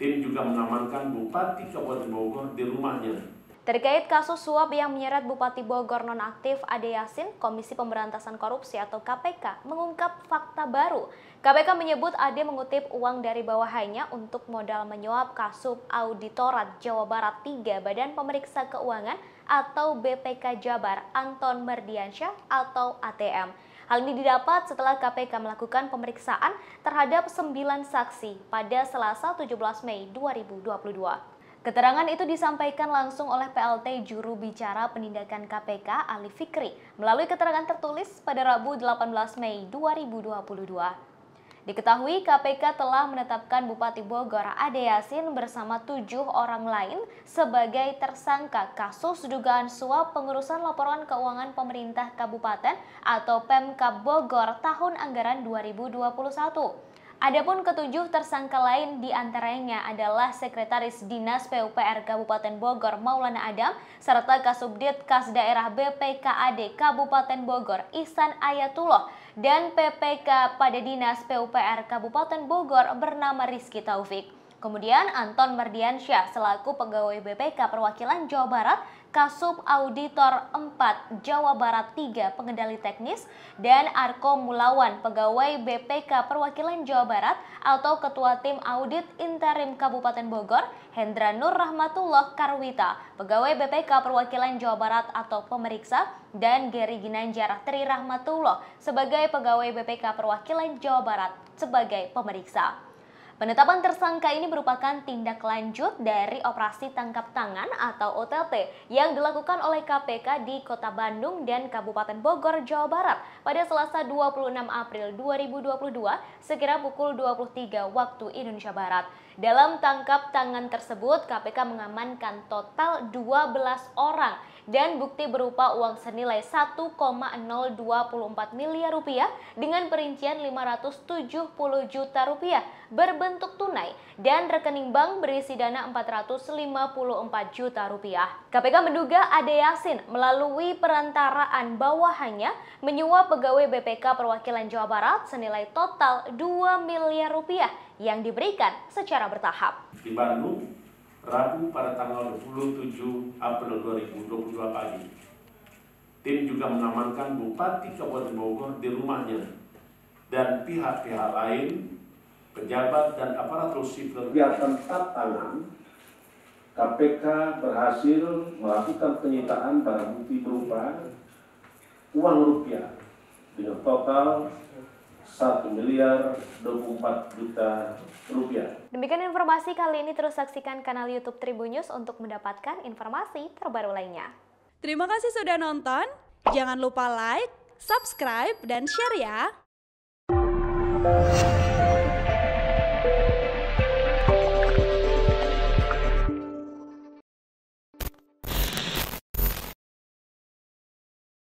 Tim juga mengamankan Bupati Kabupaten Bogor di rumahnya Terkait kasus suap yang menyeret Bupati Bogor nonaktif Ade Yasin, Komisi Pemberantasan Korupsi atau KPK mengungkap fakta baru. KPK menyebut Ade mengutip uang dari bawahannya untuk modal menyuap kasub Auditorat Jawa Barat 3 Badan Pemeriksa Keuangan atau BPK Jabar Anton Merdiansyah atau ATM. Hal ini didapat setelah KPK melakukan pemeriksaan terhadap 9 saksi pada Selasa 17 Mei 2022. Keterangan itu disampaikan langsung oleh PLT juru bicara penindakan KPK Ali Fikri melalui keterangan tertulis pada Rabu 18 Mei 2022. Diketahui KPK telah menetapkan Bupati Bogor Ade Yasin bersama tujuh orang lain sebagai tersangka kasus dugaan suap pengurusan laporan keuangan pemerintah kabupaten atau Pemkab Bogor tahun anggaran 2021. Adapun ketujuh tersangka lain diantaranya adalah Sekretaris Dinas PUPR Kabupaten Bogor Maulana Adam serta Kasubdit Kas Daerah BPKAD Kabupaten Bogor Ihsan Ayatullah dan PPK pada Dinas PUPR Kabupaten Bogor bernama Rizky Taufik. Kemudian Anton Mardiansyah selaku pegawai BPK Perwakilan Jawa Barat Kasub Auditor 4 Jawa Barat 3 Pengendali Teknis, dan Arko Mulawan Pegawai BPK Perwakilan Jawa Barat atau Ketua Tim Audit Interim Kabupaten Bogor, Hendra Nur Rahmatullah Karwita Pegawai BPK Perwakilan Jawa Barat atau Pemeriksa, dan Geri Ginanjar Tri Rahmatullah sebagai Pegawai BPK Perwakilan Jawa Barat sebagai pemeriksa. Penetapan tersangka ini merupakan tindak lanjut dari operasi tangkap tangan atau OTT yang dilakukan oleh KPK di Kota Bandung dan Kabupaten Bogor, Jawa Barat pada Selasa 26 April 2022 sekira pukul 23 waktu Indonesia Barat. Dalam tangkap tangan tersebut, KPK mengamankan total 12 orang dan bukti berupa uang senilai 1,024 miliar rupiah dengan perincian 570 juta rupiah berbentuk bentuk tunai dan rekening bank berisi dana 454 juta rupiah. KPK menduga Ade Yasin melalui perantaraan bawahannya menyuap pegawai BPK Perwakilan Jawa Barat senilai total 2 miliar rupiah yang diberikan secara bertahap. Di Bandung, Rabu pada tanggal 27 April 2022 pagi, tim juga mengamankan Bupati Kabupaten Bogor di rumahnya dan pihak-pihak lain pejabat dan aparatur sipil yang tentap tangan, KPK berhasil melakukan penyitaan barang bukti berupa uang rupiah dengan total 1 miliar 24 juta rupiah. Demikian informasi kali ini terus saksikan kanal YouTube Tribun News untuk mendapatkan informasi terbaru lainnya. Terima kasih sudah nonton. Jangan lupa like, subscribe, dan share ya.